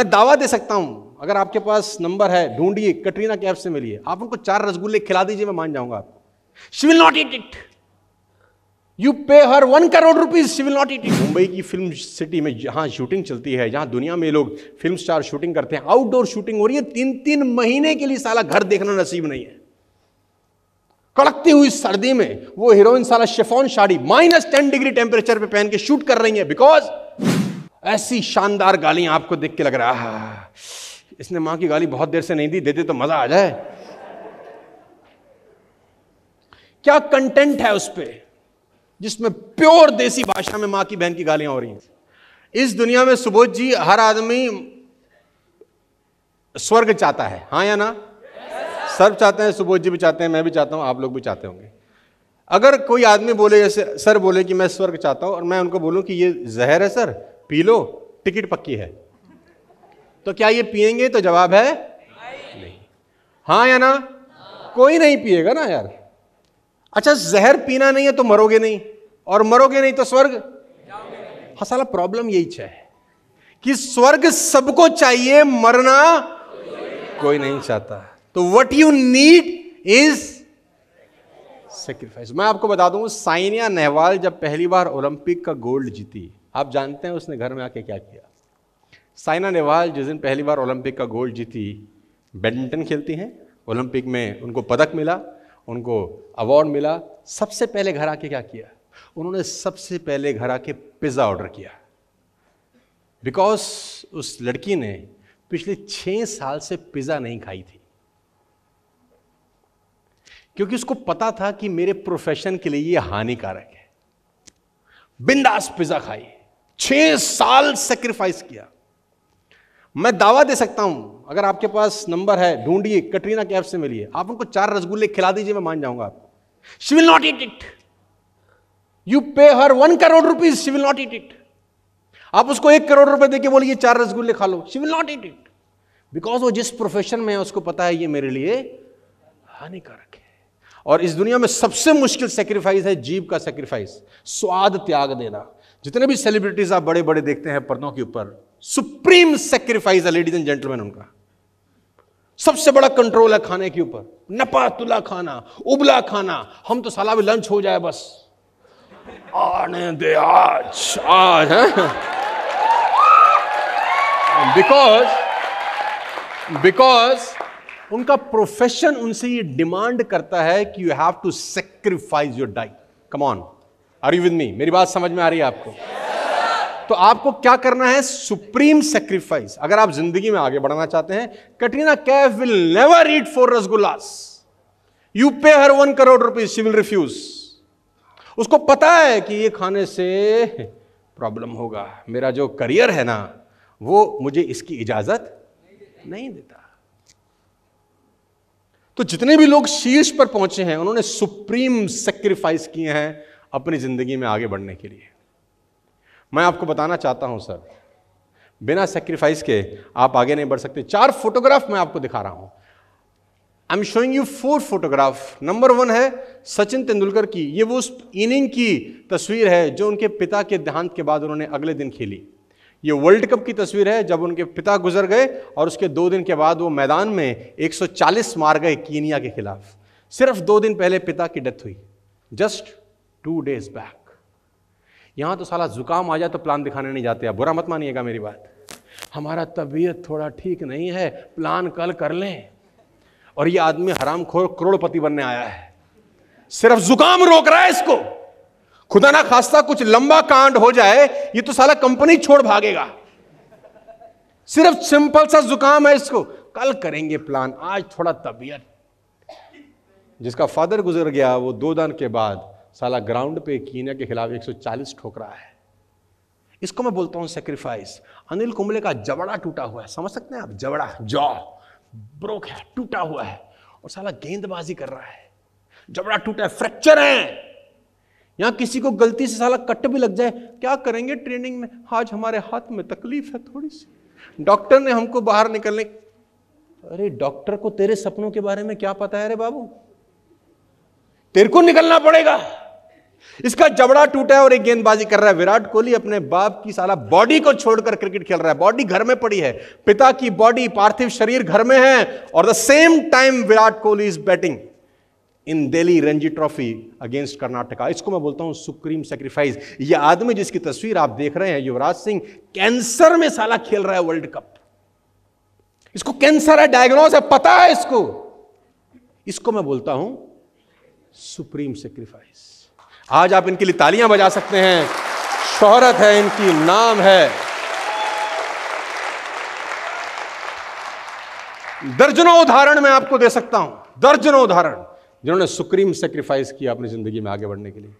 मैं दावा दे सकता हूं अगर आपके पास नंबर है ढूंढिए कटरीना कैफ से मिलिए आप उनको चार रसगुल्ले खिला दीजिए मैं मान जाऊंगा आपको she will not eat eat you pay her one crore rupees she will not eat eat Mumbai की फिल्म सिटी में जहां शूटिंग चलती है जहां दुनिया में लोग फिल्म स्टार शूटिंग करते हैं आउटडोर शूटिंग हो रही है तीन तीन महीने के लिए साला घर देखना नसीब नहीं है कड़कती हुई सर्दी में वो हीरोइन साला chiffon sari minus ten degree temperature पे पहन के शूट कर रही है बिकॉज ऐसी शानदार गाली आपको देख के लग रहा है इसने मां की गाली बहुत देर से नहीं दी देते दे तो मजा आ जाए क्या कंटेंट है उस पर जिसमें प्योर देसी भाषा में मां की बहन की गालियां हो रही हैं इस दुनिया में सुबोध जी हर आदमी स्वर्ग चाहता है हाँ या ना सर चाहते हैं सुबोध जी भी चाहते हैं मैं भी चाहता हूँ आप लोग भी चाहते होंगे अगर कोई आदमी बोले जैसे सर बोले कि मैं स्वर्ग चाहता हूँ और मैं उनको बोलूं कि ये जहर है सर पी लो टिकट पक्की है तो क्या ये पिएंगे तो जवाब है नहीं हाँ या ना कोई नहीं पिएगा ना यार अच्छा जहर पीना नहीं है तो मरोगे नहीं और मरोगे नहीं तो स्वर्ग हसाला हाँ प्रॉब्लम यही है कि स्वर्ग सबको चाहिए मरना कोई नहीं चाहता तो what you need is sacrifice मैं आपको बता दूं साइनिया नेहवाल जब पहली बार ओलंपिक का गोल्ड जीती आप जानते हैं उसने घर में आके क्या किया साइना नेहवाल जिस दिन पहली बार ओलंपिक का गोल्ड जीती बैडमिंटन खेलती हैं ओलंपिक में उनको पदक मिला उनको अवार्ड मिला सबसे पहले घर आके क्या किया उन्होंने सबसे पहले घर आके पिज़्ज़ा ऑर्डर किया बिकॉज उस लड़की ने पिछले छः साल से पिज़्ज़ा नहीं खाई थी क्योंकि उसको पता था कि मेरे प्रोफेशन के लिए ये हानिकारक है बिंदास पिज़्ज़ा खाई छह साल सेक्रीफाइस किया मैं दावा दे सकता हूं अगर आपके पास नंबर है ढूंढिए कटरीना कैफ से मिलिए आप उनको चार रसगुल्ले खिला दीजिए मैं मान जाऊंगा आपको she will not eat eat you pay her one crore rupees she will not eat eat आप उसको एक करोड़ रुपए देके बोलिए चार रसगुल्ले खा लो she will not eat eat because वो जिस प्रोफेशन में है उसको पता है ये मेरे लिए हानिकारक है और इस दुनिया में सबसे मुश्किल सेक्रीफाइस है जीव का सेक्रीफाइस स्वाद त्याग देना जितने भी सेलिब्रिटीज आप बड़े बड़े देखते हैं पर्दों के ऊपर सुप्रीम सेक्रीफाइस है लेडीज एंड जेंटलमैन उनका सबसे बड़ा कंट्रोल है खाने के ऊपर नपा तुला खाना उबला खाना हम तो सलाह भी लंच हो जाए बस आने दे आज आज है बिकॉज बिकॉज उनका प्रोफेशन उनसे ये डिमांड करता है कि you have to sacrifice your diet come on are you with me मेरी बात समझ में आ रही है आपको तो आपको क्या करना है सुप्रीम सेक्रीफाइस अगर आप जिंदगी में आगे बढ़ना चाहते हैं Katrina Kaif will never read four rasgullas you pay her one crore rupees she will refuse उसको पता है कि ये खाने से प्रॉब्लम होगा मेरा जो करियर है ना वो मुझे इसकी इजाजत नहीं देता तो जितने भी लोग शीर्ष पर पहुंचे हैं उन्होंने सुप्रीम सेक्रीफाइस किए हैं अपनी ज़िंदगी में आगे बढ़ने के लिए मैं आपको बताना चाहता हूं सर बिना सेक्रीफाइस के आप आगे नहीं बढ़ सकते चार फोटोग्राफ मैं आपको दिखा रहा हूं I am showing you four photograph number one है सचिन तेंदुलकर की ये वो उस इनिंग की तस्वीर है जो उनके पिता के देहांत के बाद उन्होंने अगले दिन खेली ये वर्ल्ड कप की तस्वीर है जब उनके पिता गुजर गए और उसके दो दिन के बाद वो मैदान में 140 मार गए कीनिया के खिलाफ सिर्फ दो दिन पहले पिता की डेथ हुई जस्ट टू डेज बैक यहाँ तो साला जुकाम आ जाए तो प्लान दिखाने नहीं जाते आप बुरा मत मानिएगा मेरी बात हमारा तबीयत थोड़ा ठीक नहीं है प्लान कल कर लें और ये आदमी हराम खोर करोड़पति बनने आया है सिर्फ जुकाम रोक रहा है इसको खुदा ना खास्ता कुछ लंबा कांड हो जाए ये तो साला कंपनी छोड़ भागेगा सिर्फ सिंपल सा जुकाम है इसको कल करेंगे प्लान आज थोड़ा तबीयत जिसका फादर गुजर गया वो दो दिन के बाद साला ग्राउंड पे कीना के खिलाफ 140 ठोक रहा है इसको मैं बोलता हूँ सेक्रीफाइस अनिल कुंबले का जबड़ा टूटा हुआ है समझ सकते हैं आप जबड़ा जॉ ब्रोक है टूटा हुआ है और साला गेंदबाजी कर रहा है जबड़ा टूटा है फ्रैक्चर है यहां किसी को गलती से साला कट भी लग जाए क्या करेंगे ट्रेनिंग में आज हमारे हाथ में तकलीफ है थोड़ी सी डॉक्टर ने हमको बाहर निकलने अरे डॉक्टर को तेरे सपनों के बारे में क्या पता है अरे बाबू तेरे को निकलना पड़ेगा इसका जबड़ा टूटा है और एक गेंदबाजी कर रहा है विराट कोहली अपने बाप की साला बॉडी को छोड़कर क्रिकेट खेल रहा है बॉडी घर में पड़ी है पिता की बॉडी पार्थिव शरीर घर में है और the same time Virat Kohli is batting in Delhi Ranji trophy against Karnataka इसको मैं बोलता हूं सुप्रीम सेक्रीफाइस ये आदमी जिसकी तस्वीर आप देख रहे हैं युवराज सिंह कैंसर में साला खेल रहा है वर्ल्ड कप इसको कैंसर है डायग्नोज है पता है इसको इसको मैं बोलता हूं सुप्रीम सेक्रीफाइस आज आप इनके लिए तालियां बजा सकते हैं शोहरत है इनकी नाम है दर्जनों उदाहरण मैं आपको दे सकता हूं दर्जनों उदाहरण जिन्होंने सुक्रीम सेक्रीफाइस किया अपनी ज़िंदगी में आगे बढ़ने के लिए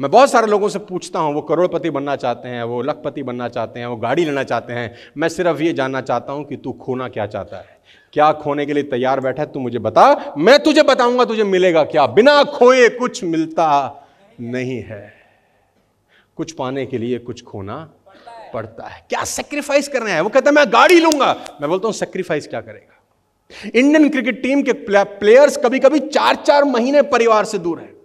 मैं बहुत सारे लोगों से पूछता हूं वो करोड़पति बनना चाहते हैं वो लखपति बनना चाहते हैं वो गाड़ी लेना चाहते हैं मैं सिर्फ ये जानना चाहता हूं कि तू खोना क्या चाहता है क्या खोने के लिए तैयार बैठा है तू मुझे बता मैं तुझे बताऊंगा तुझे मिलेगा क्या बिना खोए कुछ मिलता नहीं है कुछ पाने के लिए कुछ खोना पड़ता है क्या सेक्रीफाइस करना है वो कहता है मैं गाड़ी लूंगा मैं बोलता हूं सेक्रीफाइस क्या करेगा इंडियन क्रिकेट टीम के प्लेयर्स कभी कभी चार चार महीने परिवार से दूर है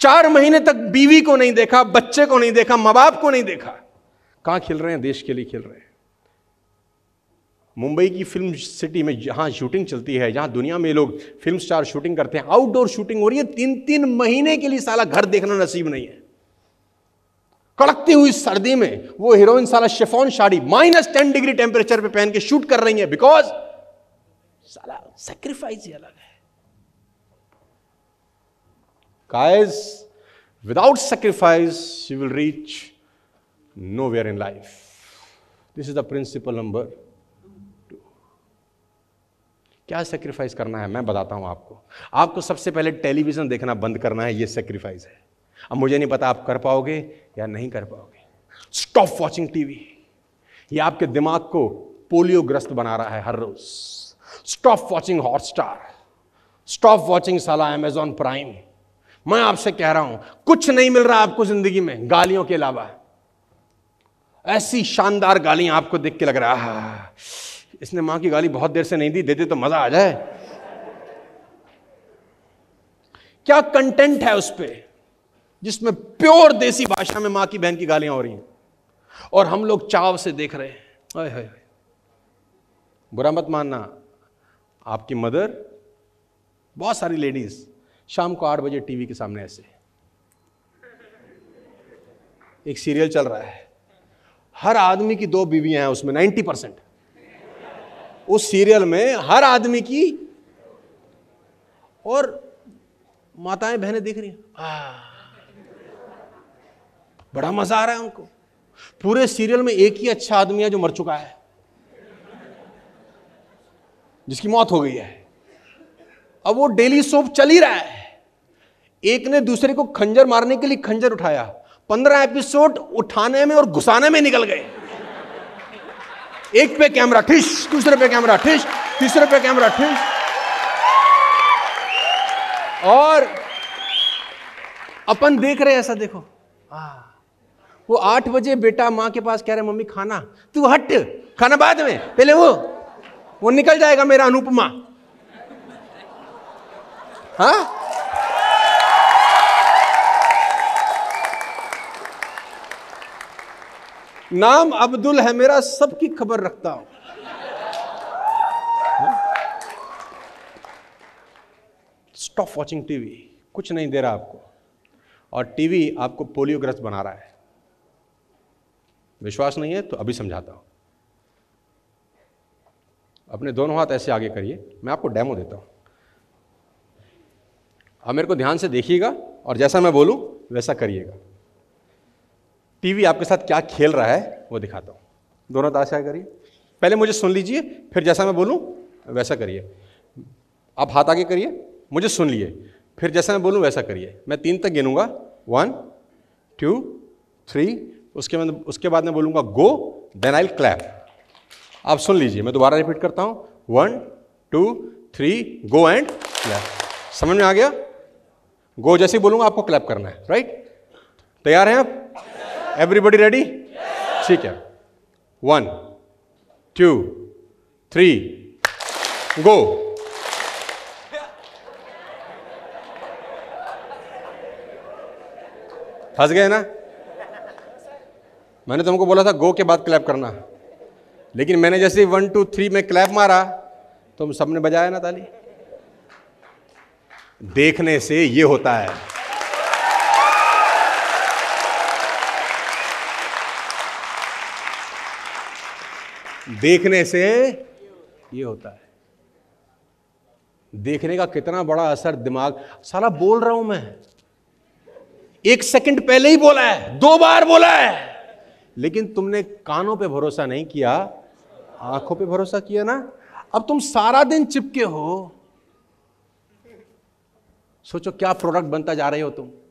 चार महीने तक बीवी को नहीं देखा बच्चे को नहीं देखा मां बाप को नहीं देखा कहां खेल रहे हैं देश के लिए खेल रहे हैं मुंबई की फिल्म सिटी में जहाँ शूटिंग चलती है जहाँ दुनिया में लोग फिल्म स्टार शूटिंग करते हैं आउटडोर शूटिंग हो रही है तीन तीन महीने के लिए साला घर देखना नसीब नहीं है कड़कती हुई सर्दी में वो हीरोइन साला chiffon sari minus ten degree temperature पे पहन के शूट कर रही है बिकॉज साला सेक्रीफाइस ही अलग है guys sacrifice you will reach nowhere in life this is the principle number क्या सेक्रीफाइस करना है मैं बताता हूँ आपको आपको सबसे पहले टेलीविज़न देखना बंद करना है ये सेक्रीफाइस है अब मुझे नहीं पता आप कर पाओगे या नहीं कर पाओगे स्टॉप वॉचिंग टीवी ये आपके दिमाग को पोलियोग्रस्त बना रहा है हर रोज stop watching Hotstar stop watching साला अमेजॉन प्राइम मैं आपसे कह रहा हूं कुछ नहीं मिल रहा आपको जिंदगी में गालियों के अलावा ऐसी शानदार गालियां आपको देख के लग रहा है इसने माँ की गाली बहुत देर से नहीं दी देते तो मजा आ जाए क्या कंटेंट है उस पर जिसमें प्योर देसी भाषा में मां की बहन की गालियां हो रही हैं और हम लोग चाव से देख रहे हैं हाय हाय बुरा मत मानना आपकी मदर बहुत सारी लेडीज शाम को आठ बजे टीवी के सामने ऐसे एक सीरियल चल रहा है हर आदमी की दो बीवियां हैं उसमें नाइन्टी परसेंट उस सीरियल में हर आदमी की और माताएं बहनें देख रही बड़ा मजा आ रहा है उनको पूरे सीरियल में एक ही अच्छा आदमी है जो मर चुका है जिसकी मौत हो गई है अब वो डेली सोप चल ही रहा है एक ने दूसरे को खंजर मारने के लिए खंजर उठाया पंद्रह एपिसोड उठाने में और घुसाने में निकल गए एक पे कैमरा ठिस दूसरे पे कैमरा ठिस तीसरे पे कैमरा ठिस और अपन देख रहे ऐसा देखो आ, वो आठ बजे बेटा माँ के पास कह रहे मम्मी खाना तू हट खाना बाद में पहले वो वो निकल जाएगा मेरा अनुपमा हाँ नाम अब्दुल है मेरा सबकी खबर रखता हूं स्टॉप वॉचिंग टीवी कुछ नहीं दे रहा आपको और टीवी आपको पोलियोग्रस्त बना रहा है विश्वास नहीं है तो अभी समझाता हूं अपने दोनों हाथ ऐसे आगे करिए मैं आपको डेमो देता हूं अब मेरे को ध्यान से देखिएगा और जैसा मैं बोलूं वैसा करिएगा टीवी आपके साथ क्या खेल रहा है वो दिखाता हूँ दोनों ताशा करिए पहले मुझे सुन लीजिए फिर जैसा मैं बोलूँ वैसा करिए आप हाथ आगे करिए मुझे सुन लिए फिर जैसा मैं बोलूँ वैसा करिए मैं तीन तक गिनूँगा वन टू थ्री उसके बाद उसके बाद मैं बोलूँगा गो देन आई क्लैप आप सुन लीजिए मैं दोबारा रिपीट करता हूँ one two three go and clap समझ में आ गया गो जैसे बोलूँगा आपको क्लैप करना है राइट तैयार हैं आप एवरीबडी रेडी ठीक है वन टू थ्री गो फंस गए ना मैंने तुमको बोला था गो के बाद क्लैप करना लेकिन मैंने जैसे वन टू थ्री में क्लैप मारा तुम सबने बजाया ना ताली देखने से ये होता है देखने से ये होता है देखने का कितना बड़ा असर दिमाग सारा बोल रहा हूं मैं एक सेकंड पहले ही बोला है दो बार बोला है लेकिन तुमने कानों पे भरोसा नहीं किया आंखों पे भरोसा किया ना अब तुम सारा दिन चिपके हो सोचो क्या प्रोडक्ट बनता जा रहे हो तुम